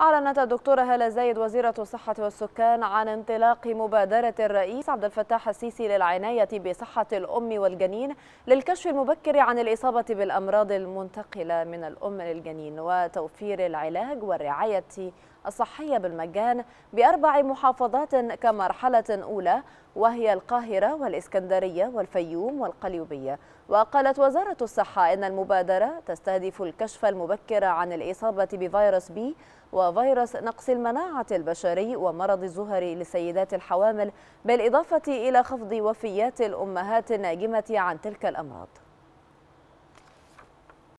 أعلنت الدكتورة هالة زايد وزيرة الصحة والسكان عن انطلاق مبادرة الرئيس عبد الفتاح السيسي للعناية بصحة الأم والجنين للكشف المبكر عن الإصابة بالأمراض المنتقلة من الأم للجنين وتوفير العلاج والرعاية الصحية بالمجان بأربع محافظات كمرحلة أولى وهي القاهرة والإسكندرية والفيوم والقليوبية وقالت وزارة الصحة إن المبادرة تستهدف الكشف المبكر عن الإصابة بفيروس بي وفيروس نقص المناعة البشري ومرض الزهر لسيدات الحوامل بالإضافة إلى خفض وفيات الأمهات الناجمة عن تلك الأمراض